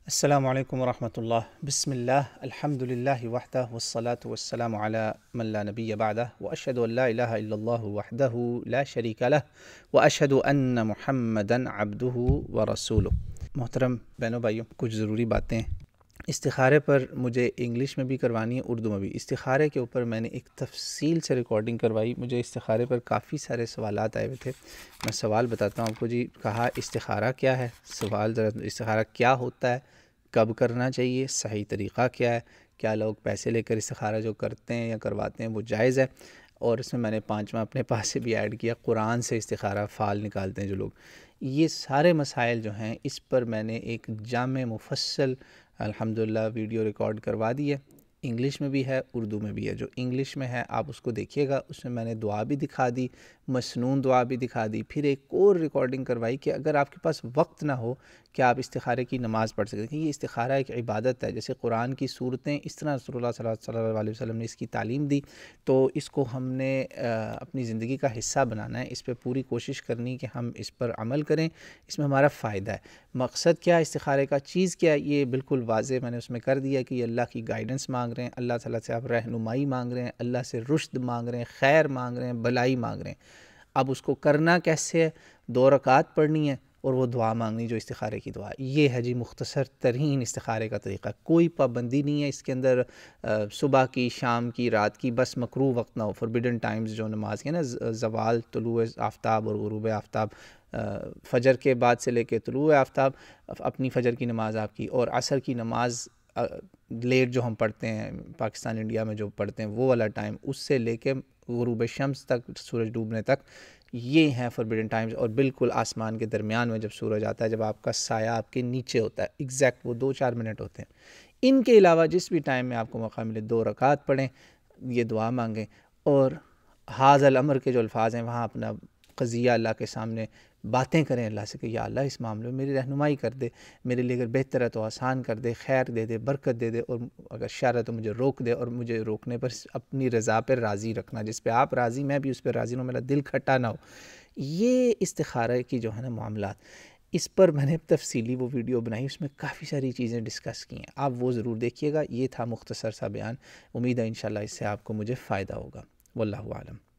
السلام عليكم ورحمة الله بسم الله الحمد لله وحده والصلاة والسلام على من لا نبي بعده وأشهد أن لا إله إلا الله وحده لا شريك له وأشهد أن محمدا عبده ورسوله محترم بينو بايو كوش ضروري باتين استخارے پر مجھے انگلش میں بھی کروانی ہے اردو میں بھی استخارے کے اوپر میں نے ایک تفصیل سے ریکارڈنگ کروائی مجھے استخارے پر کافی سارے سوالات آئے ہوئے تھے میں سوال بتاتا ہوں آپ کو جی کہا استخارہ کیا ہے سوال استخارہ کیا ہوتا ہے کب کرنا چاہیے صحیح طریقہ کیا ہے کیا لوگ پیسے لے کر استخارہ جو کرتے ہیں یا کرواتے ہیں وہ جائز ہے اور اس میں میں نے پانچواں اپنے پاس سے بھی ایڈ کیا قرآن سے استخارہ فال نکالتے ہیں جو لوگ یہ سارے مسائل جو ہیں اس پر میں نے ایک جامع مفصل الحمدللہ ویڈیو ریکارڈ کروا دی ہے انگلش میں بھی ہے اردو میں بھی ہے جو انگلش میں ہے آپ اس کو دیکھیے گا اس میں میں نے دعا بھی دکھا دی مسنون دعا بھی دکھا دی پھر ایک اور ریکارڈنگ کروائی کہ اگر آپ کے پاس وقت نہ ہو کہ آپ استخارے کی نماز پڑھ سکتے ہیں یہ استخارہ ایک عبادت ہے جیسے قرآن کی صورتیں اس طرح صلی اللہ صلی صلی اللہ علیہ وسلم نے اس کی تعلیم دی تو اس کو ہم نے اپنی زندگی کا حصہ بنانا ہے اس پہ پوری کوشش کرنی کہ ہم اس پر عمل کریں اس میں ہمارا فائدہ ہے مقصد کیا استخارے کا چیز کیا یہ بالکل واضح میں نے اس میں کر دیا کہ یہ اللہ کی گائیڈنس مانگ مانگ رہے ہیں اللہ تعالیٰ سے آپ رہنمائی مانگ رہے ہیں اللہ سے رشد مانگ رہے ہیں خیر مانگ رہے ہیں بلائی مانگ رہے ہیں اب اس کو کرنا کیسے ہے دو رکعت پڑھنی ہے اور وہ دعا مانگنی جو استخارے کی دعا یہ ہے جی مختصر ترین استخارے کا طریقہ کوئی پابندی نہیں ہے اس کے اندر صبح کی شام کی رات کی بس مکرو وقت نہ ہو ٹائمز جو نماز کے نا زوال طلوع آفتاب اور غروب آفتاب فجر کے بعد سے لے کے طلوع آفتاب اپنی فجر کی نماز آپ کی اور عصر کی نماز لیٹ جو ہم پڑھتے ہیں پاکستان انڈیا میں جو پڑھتے ہیں وہ والا ٹائم اس سے لے کے غروب شمس تک سورج ڈوبنے تک یہ ہیں فاربن ٹائمز اور بالکل آسمان کے درمیان میں جب سورج آتا ہے جب آپ کا سایہ آپ کے نیچے ہوتا ہے اگزیکٹ وہ دو چار منٹ ہوتے ہیں ان کے علاوہ جس بھی ٹائم میں آپ کو موقع ملے دو رکعت پڑھیں یہ دعا مانگیں اور حاض الامر کے جو الفاظ ہیں وہاں اپنا قضیہ اللہ کے سامنے باتیں کریں اللہ سے کہ یا اللہ اس معاملے میں میری رہنمائی کر دے میرے لیے اگر بہتر ہے تو آسان کر دے خیر دے دے برکت دے دے اور اگر ہے تو مجھے روک دے اور مجھے روکنے پر اپنی رضا پر راضی رکھنا جس پہ آپ راضی میں بھی اس پہ راضی ہوں میرا دل کھٹا نہ ہو یہ استخارہ کی جو ہے نا معاملات اس پر میں نے تفصیلی وہ ویڈیو بنائی اس میں کافی ساری چیزیں ڈسکس کی ہیں آپ وہ ضرور دیکھیے گا یہ تھا مختصر سا بیان امید ہے انشاءاللہ اس سے آپ کو مجھے فائدہ ہوگا واللہ عالم